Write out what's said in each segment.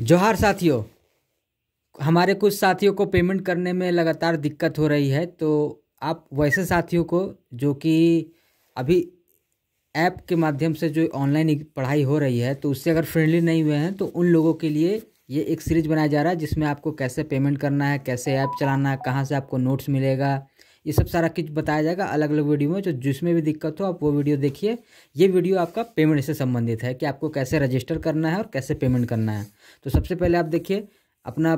जोहार साथियों हमारे कुछ साथियों को पेमेंट करने में लगातार दिक्कत हो रही है तो आप वैसे साथियों को जो कि अभी ऐप के माध्यम से जो ऑनलाइन पढ़ाई हो रही है तो उससे अगर फ्रेंडली नहीं हुए हैं तो उन लोगों के लिए ये एक सीरीज बनाया जा रहा है जिसमें आपको कैसे पेमेंट करना है कैसे ऐप चलाना है कहाँ से आपको नोट्स मिलेगा ये सब सारा कुछ बताया जाएगा अलग अलग वीडियो में जो जिसमें भी दिक्कत हो आप वो वीडियो देखिए ये वीडियो आपका पेमेंट से संबंधित है कि आपको कैसे रजिस्टर करना है और कैसे पेमेंट करना है तो सबसे पहले आप देखिए अपना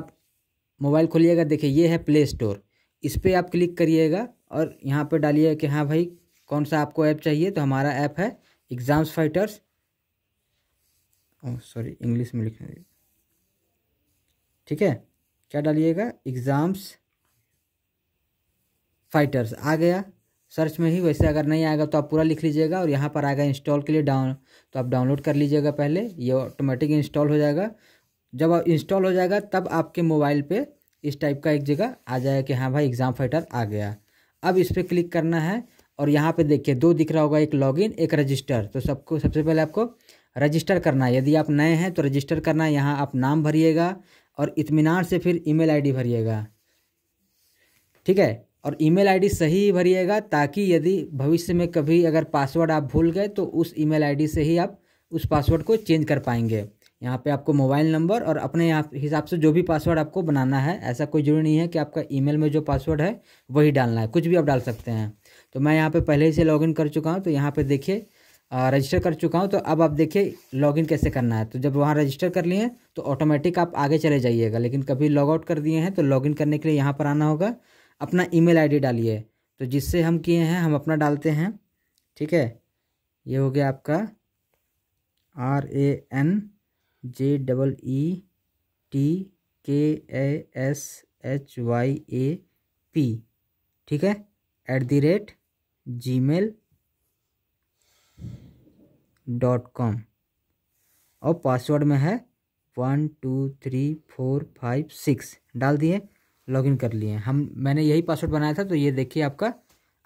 मोबाइल खोलिएगा देखिए ये है प्ले स्टोर इस पर आप क्लिक करिएगा और यहाँ पर डालिएगा कि हाँ भाई कौन सा आपको ऐप चाहिए तो हमारा ऐप है एग्ज़ाम्स फाइटर्स सॉरी इंग्लिश में लिखना ठीक है क्या डालिएगा एग्ज़ाम्स फाइटर्स आ गया सर्च में ही वैसे अगर नहीं आएगा तो आप पूरा लिख लीजिएगा और यहाँ पर आएगा इंस्टॉल के लिए डाउन तो आप डाउनलोड कर लीजिएगा पहले ये ऑटोमेटिक इंस्टॉल हो जाएगा जब आप इंस्टॉल हो जाएगा तब आपके मोबाइल पे इस टाइप का एक जगह आ जाएगा कि हाँ भाई एग्ज़ाम फाइटर आ गया अब इस पर क्लिक करना है और यहाँ पर देखिए दो दिख रहा होगा एक लॉगिन एक रजिस्टर तो सबको सबसे पहले आपको रजिस्टर करना है यदि आप नए हैं तो रजिस्टर करना है यहाँ आप नाम भरिएगा और इतमान से फिर ई मेल भरिएगा ठीक है और ईमेल आईडी सही ही भरिएगा ताकि यदि भविष्य में कभी अगर पासवर्ड आप भूल गए तो उस ईमेल आईडी से ही आप उस पासवर्ड को चेंज कर पाएंगे यहाँ पे आपको मोबाइल नंबर और अपने हिसाब से जो भी पासवर्ड आपको बनाना है ऐसा कोई जरूरी नहीं है कि आपका ईमेल में जो पासवर्ड है वही डालना है कुछ भी आप डाल सकते हैं तो मैं यहाँ पर पहले ही से लॉगिन कर चुका हूँ तो यहाँ पर देखिए रजिस्टर कर चुका हूँ तो अब आप देखिए लॉगिन कैसे करना है तो जब वहाँ रजिस्टर कर लिए तो ऑटोमेटिक आप आगे चले जाइएगा लेकिन कभी लॉग आउट कर दिए हैं तो लॉगिन करने के लिए यहाँ पर आना होगा अपना ईमेल आईडी डालिए तो जिससे हम किए हैं हम अपना डालते हैं ठीक है ये हो गया आपका R A N J double E T K A S H Y A P ठीक है at the rate Gmail dot com और पासवर्ड में है one two three four five six डाल दिए लॉगिन कर लिए हम मैंने यही पासवर्ड बनाया था तो ये देखिए आपका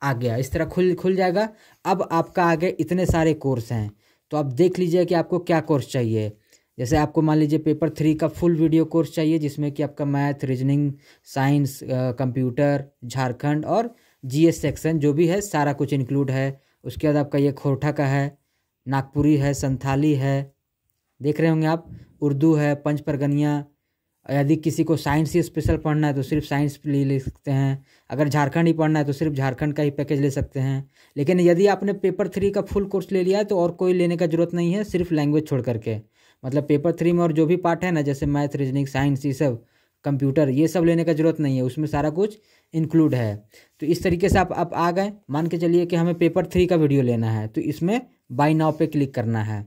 आ गया इस तरह खुल खुल जाएगा अब आपका आगे इतने सारे कोर्स हैं तो आप देख लीजिए कि आपको क्या कोर्स चाहिए जैसे आपको मान लीजिए पेपर थ्री का फुल वीडियो कोर्स चाहिए जिसमें कि आपका math reasoning science computer Jharkhand और जी सेक्शन जो भी है सारा कुछ इंक्लूड है उसके बाद आपका ये खोरठा का है नागपुरी है संथाली है देख रहे होंगे आप उर्दू है पंच परगनिया यदि किसी को साइंस ही स्पेशल पढ़ना है तो सिर्फ साइंस ले ले सकते हैं अगर झारखंड ही पढ़ना है तो सिर्फ झारखंड का ही पैकेज ले सकते हैं लेकिन यदि आपने पेपर थ्री का फुल कोर्स ले लिया है तो और कोई लेने का जरूरत नहीं है सिर्फ लैंग्वेज छोड़ करके मतलब पेपर थ्री में और जो भी पार्ट है ना जैसे मैथ रीजनिंग साइंस ये सब कंप्यूटर ये सब लेने का जरूरत नहीं है उसमें सारा कुछ इंक्लूड है तो इस तरीके से आप आप आ गए मान के चलिए कि हमें पेपर थ्री का वीडियो लेना है तो इसमें बाई नाव पे क्लिक करना है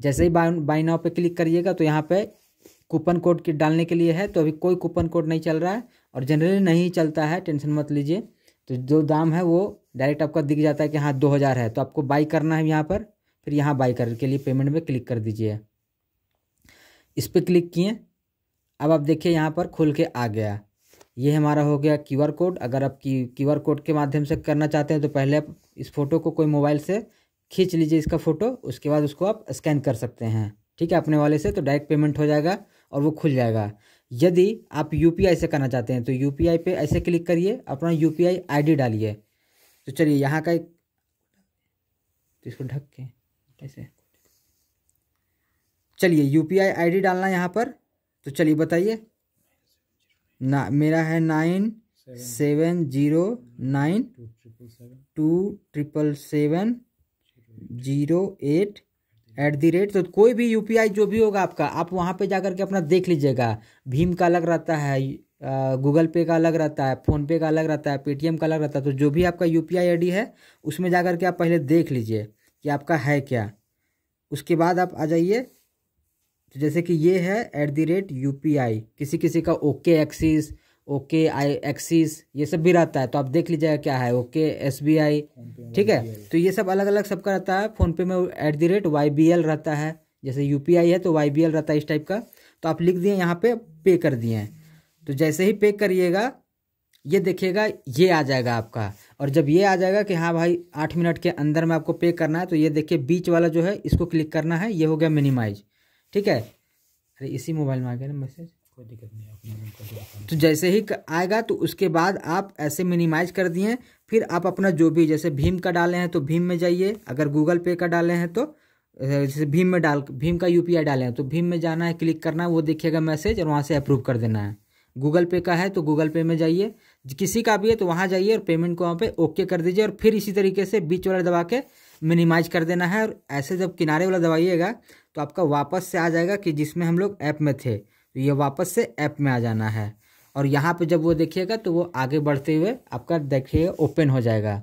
जैसे ही बाई नाव पे क्लिक करिएगा तो यहाँ पे कूपन कोड के डालने के लिए है तो अभी कोई कूपन कोड नहीं चल रहा है और जनरली नहीं चलता है टेंशन मत लीजिए तो जो दाम है वो डायरेक्ट आपका दिख जाता है कि हाँ दो हज़ार है तो आपको बाई करना है यहाँ पर फिर यहाँ बाई कर के लिए पेमेंट में क्लिक कर दीजिए इस पर क्लिक किए अब आप देखिए यहाँ पर खुल के आ गया ये हमारा हो गया क्यू कोड अगर आप क्यू आर कोड के माध्यम से करना चाहते हैं तो पहले आप इस फ़ोटो को कोई मोबाइल से खींच लीजिए इसका फ़ोटो उसके बाद उसको आप स्कैन कर सकते हैं ठीक है अपने वाले से तो डायरेक्ट पेमेंट हो जाएगा और वो खुल जाएगा यदि आप यू से करना चाहते हैं तो यू पर ऐसे क्लिक करिए अपना यू पी आई डालिए तो चलिए यहाँ का एक तो इसको ढक के ऐसे चलिए यू पी आई डालना यहाँ पर तो चलिए बताइए ना मेरा है nine seven zero nine two triple seven zero eight at the rate तो कोई भी यू जो भी होगा आपका आप वहाँ पे जाकर के अपना देख लीजिएगा भीम का अलग रहता है गूगल पे का अलग रहता है फ़ोनपे का अलग रहता है पेटीएम का अलग रहता है तो जो भी आपका यू पी आई है उसमें जा कर के आप पहले देख लीजिए कि आपका है क्या उसके बाद आप आ जाइए तो जैसे कि ये है एट दी रेट यू किसी किसी का okay Axis okay I Axis ये सब भी रहता है तो आप देख लीजिएगा क्या है ओके एस बी आई ठीक है तो ये सब अलग अलग सबका रहता है फ़ोनपे में at the rate Y B L रहता है जैसे यू पी आई है तो वाई बी एल रहता है इस टाइप का तो आप लिख दिए यहाँ पे पे कर दिए हैं तो जैसे ही पे करिएगा ये देखिएगा ये आ जाएगा आपका और जब ये आ जाएगा कि हाँ भाई आठ मिनट के अंदर में आपको पे करना है तो ये देखिए बीच वाला जो है इसको क्लिक करना है ये हो गया मिनिमाइज ठीक है अरे इसी मोबाइल में आ गया ना मैसेज कोई दिक्कत नहीं तो जैसे ही आएगा तो उसके बाद आप ऐसे मिनिमाइज कर दिए फिर आप अपना जो भी जैसे भीम का डाले हैं तो भीम में जाइए अगर गूगल पे का डाले हैं तो जैसे भीम में डाल भीम का यू डाले हैं तो भीम में जाना है क्लिक करना है वो देखिएगा मैसेज और वहाँ से अप्रूव कर देना है गूगल पे का है तो गूगल पे में जाइए किसी का भी है तो वहाँ जाइए और पेमेंट को वहाँ पे ओके कर दीजिए और फिर इसी तरीके से बीच वाला दबा के मिनिमाइज कर देना है और ऐसे जब किनारे वाला दबाइएगा तो आपका वापस से आ जाएगा कि जिसमें हम लोग ऐप में थे तो ये वापस से ऐप में आ जाना है और यहाँ पे जब वो देखिएगा तो वो आगे बढ़ते हुए आपका देखिए ओपन हो जाएगा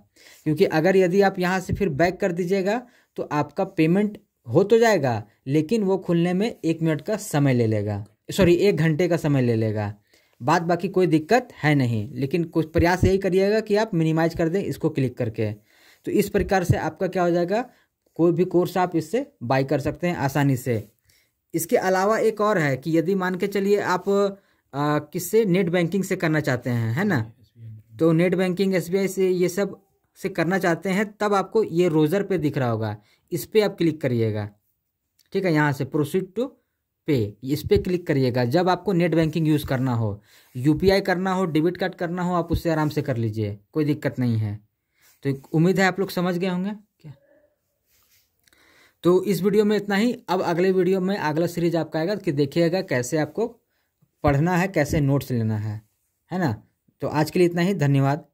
क्योंकि अगर यदि आप यहाँ से फिर बैक कर दीजिएगा तो आपका पेमेंट हो तो जाएगा लेकिन वो खुलने में एक मिनट का समय ले लेगा सॉरी एक घंटे का समय ले लेगा बाद बाकी कोई दिक्कत है नहीं लेकिन कुछ प्रयास यही करिएगा कि आप मिनिमाइज कर दें इसको क्लिक करके तो इस प्रकार से आपका क्या हो जाएगा कोई भी कोर्स आप इससे बाई कर सकते हैं आसानी से इसके अलावा एक और है कि यदि मान के चलिए आप किससे नेट बैंकिंग से करना चाहते हैं है ना तो नेट बैंकिंग एस से ये सब से करना चाहते हैं तब आपको ये रोज़र पे दिख रहा होगा इस पर आप क्लिक करिएगा ठीक है यहाँ से प्रोसीड टू पे इस पर क्लिक करिएगा जब आपको नेट बैंकिंग यूज़ करना हो यूपीआई करना हो डेबिट कार्ड करना हो आप उससे आराम से कर लीजिए कोई दिक्कत नहीं है तो उम्मीद है आप लोग समझ गए होंगे तो इस वीडियो में इतना ही अब अगले वीडियो में अगला सीरीज आपका आएगा कि देखिएगा कैसे आपको पढ़ना है कैसे नोट्स लेना है है ना तो आज के लिए इतना ही धन्यवाद